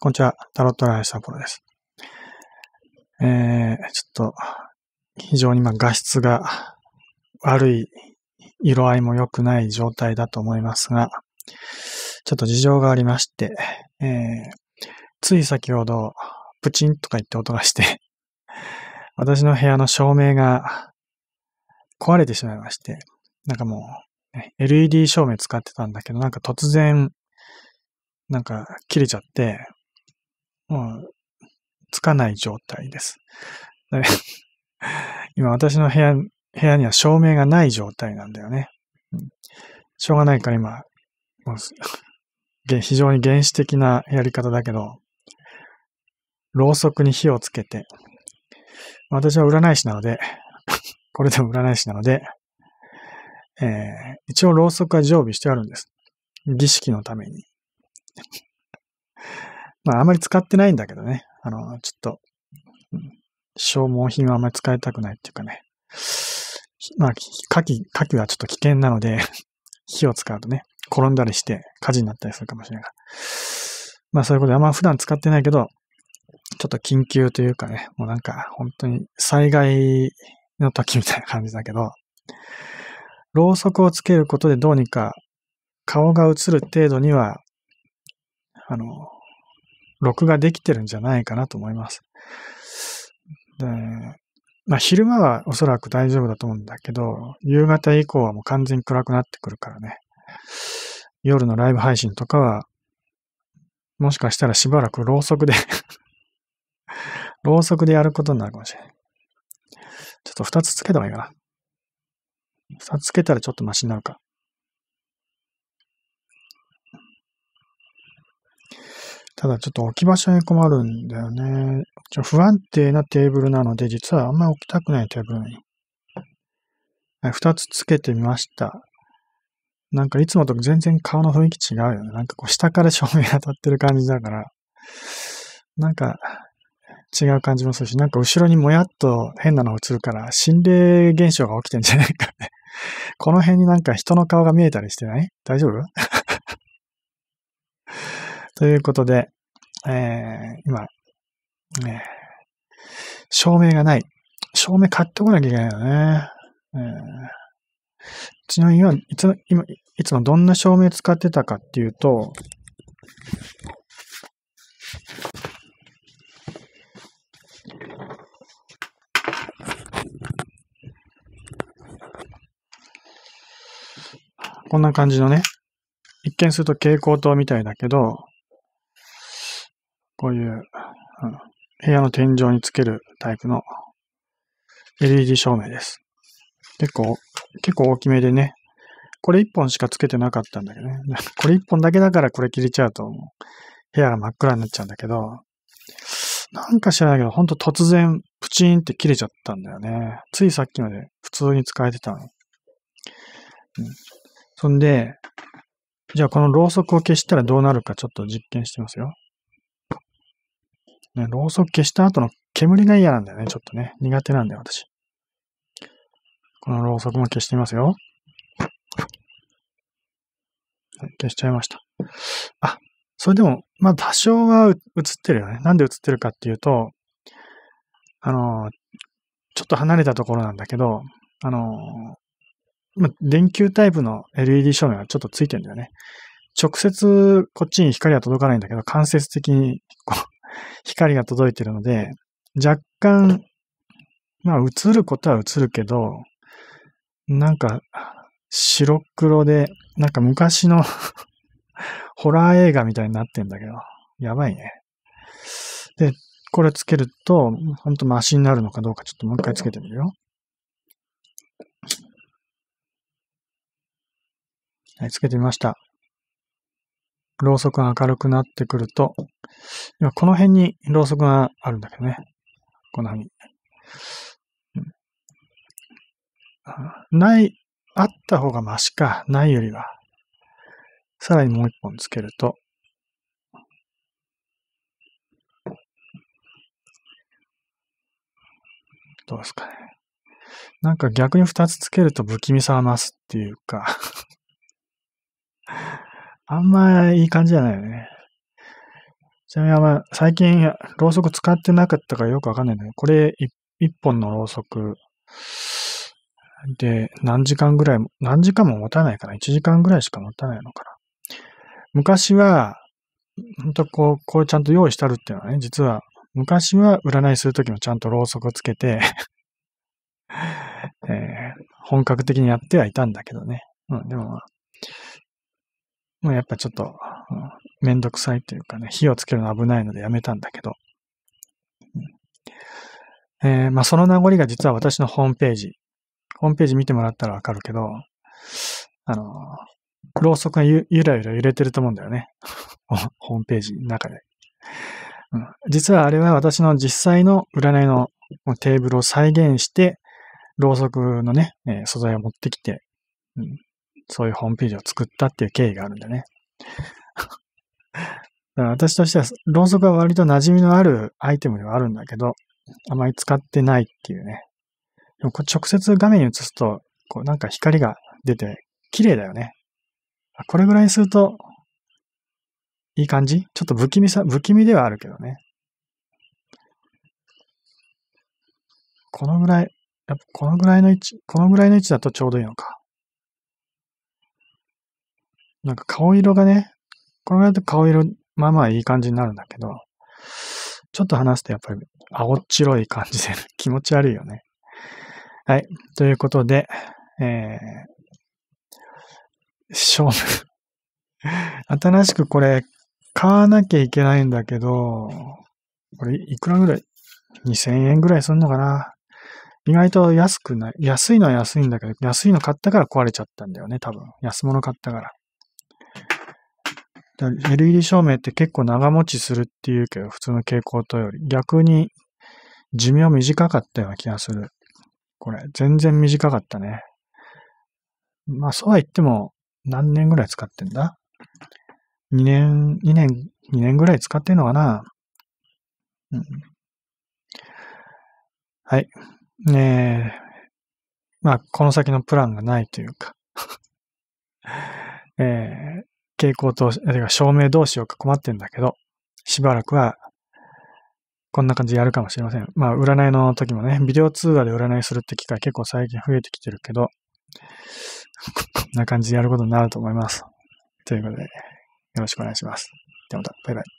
こんにちは。タロットライサポロです。えー、ちょっと、非常にま画質が悪い、色合いも良くない状態だと思いますが、ちょっと事情がありまして、えー、つい先ほど、プチンとか言って音がして 私の部屋の照明が壊れてしまいまして、なんかもう、LED 照明使ってたんだけど、なんか突然、なんか切れちゃって、もう、つかない状態です。今私の部屋、部屋には照明がない状態なんだよね。うん、しょうがないから今、もう非常に原始的なやり方だけど、ろうそくに火をつけて、私は占い師なので、これでも占い師なので、えー、一応ろうそくは常備してあるんです。儀式のために。まあ、あまり使ってないんだけどね。あの、ちょっと、消耗品はあまり使いたくないっていうかね。まあ、火器、火器はちょっと危険なので 火を使うとね、転んだりして火事になったりするかもしれない。まあそういうことであんま普段使ってないけど、ちょっと緊急というかね、もうなんか本当に災害の時みたいな感じだけど、ろうそくをつけることでどうにか顔が映る程度には、あの、録画できてるんじゃないかなと思います。で、まあ昼間はおそらく大丈夫だと思うんだけど、夕方以降はもう完全に暗くなってくるからね。夜のライブ配信とかは、もしかしたらしばらくろうそくで ろうそくでやることになるかもしれない。ちょっと二つつけた方がいいかな。二つつけたらちょっとマシになるか。ただちょっと置き場所に困るんだよね。ちょ不安定なテーブルなので、実はあんまり置きたくないテーブルに。二つつけてみました。なんかいつもと全然顔の雰囲気違うよね。なんかこう下から照明当たってる感じだから、なんか違う感じもするし、なんか後ろにもやっと変なの映るから、心霊現象が起きてんじゃないかね。この辺になんか人の顔が見えたりしてない大丈夫 ということで、えー、今、ね、照明がない。照明買ってこなきゃいけないよね。えー、ちなみに今、いつの、今、いつもどんな照明使ってたかっていうと、こんな感じのね、一見すると蛍光灯みたいだけど、こういう、うん、部屋の天井につけるタイプの LED 照明です。結構、結構大きめでね、これ1本しかつけてなかったんだけどね。これ1本だけだからこれ切れちゃうと、部屋が真っ暗になっちゃうんだけど、なんか知らないけど、ほんと突然、プチーンって切れちゃったんだよね。ついさっきまで普通に使えてたの。うん、そんで、じゃあこのろうそくを消したらどうなるかちょっと実験してますよ。ね、ろうそく消した後の煙が嫌なんだよね、ちょっとね。苦手なんだよ、私。このろうそくも消してみますよ。消しちゃいました。あ、それでも、まあ多少は映ってるよね。なんで映ってるかっていうと、あの、ちょっと離れたところなんだけど、あの、ま電球タイプの LED 照明がちょっとついてるんだよね。直接こっちに光は届かないんだけど、間接的にこう光が届いてるので、若干、まあ映ることは映るけど、なんか白黒で、なんか昔の ホラー映画みたいになってんだけど、やばいね。で、これつけると、ほんとマシになるのかどうかちょっともう一回つけてみるよ。はい、つけてみました。ろうそくが明るくなってくると、今この辺にろうそくがあるんだけどね。こんなふに。うに。ない、あった方がマシか。ないよりは。さらにもう一本つけると、どうですかね。なんか逆に二つつけると不気味さは増すっていうかあんまいい感じじゃないよね。ちなみにあんま最近ろうそく使ってなかったからよくわかんないんだけど、これ一本のろうそくで何時間ぐらいも、何時間も持たないかな。1時間ぐらいしか持たないのかな。昔は、ほんとこう、こうちゃんと用意したるっていうのはね、実は昔は占いするときもちゃんとろうそくつけて えー、本格的にやってはいたんだけどね。うん、でもまあ、まあ、やっぱちょっと、うん、めんどくさいというかね、火をつけるの危ないのでやめたんだけど、うん、えー、まあ、その名残が実は私のホームページ、ホームページ見てもらったらわかるけど、あの、ろうそくがゆゆらゆら揺れてると思うんだよね。ホームページの中で、うん。実はあれは私の実際の占いのテーブルを再現して、ろうそくのね、えー、素材を持ってきて、うん、そういうホームページを作ったっていう経緯があるんでね。だから私としては、論うそは割と馴染みのあるアイテムではあるんだけど、あまり使ってないっていうね。でも直接画面に映すと、こうなんか光が出て、綺麗だよね。これぐらいにすると、いい感じちょっと不気味さ、不気味ではあるけどね。このぐらい、やっぱこのぐらいの位置、このぐらいの位置だとちょうどいいのか。なんか顔色がね、このぐらいだと顔色、まあまあいい感じになるんだけど、ちょっと話すとやっぱり青っ白い感じで 気持ち悪いよね。はい。ということで、えー、勝負 新しくこれ、買わなきゃいけないんだけど、これいくらぐらい ?2000 円ぐらいすんのかな意外と安くない。安いのは安いんだけど、安いの買ったから壊れちゃったんだよね、多分。安物買ったから。LED 照明って結構長持ちするっていうけど、普通の蛍光灯より。逆に寿命短かったような気がする。これ、全然短かったね。まあ、そうは言っても、何年ぐらい使ってんだ ?2 年、2年、2年ぐらい使ってんのかなうん。はい。ねえ。まあ、この先のプランがないというか えー、蛍光灯、照明どうしようか困ってんだけど、しばらくは、こんな感じでやるかもしれません。まあ、占いの時もね、ビデオ通話で占いするって機会結構最近増えてきてるけど、こんな感じでやることになると思います。ということで、よろしくお願いします。ではまた、バイバイ。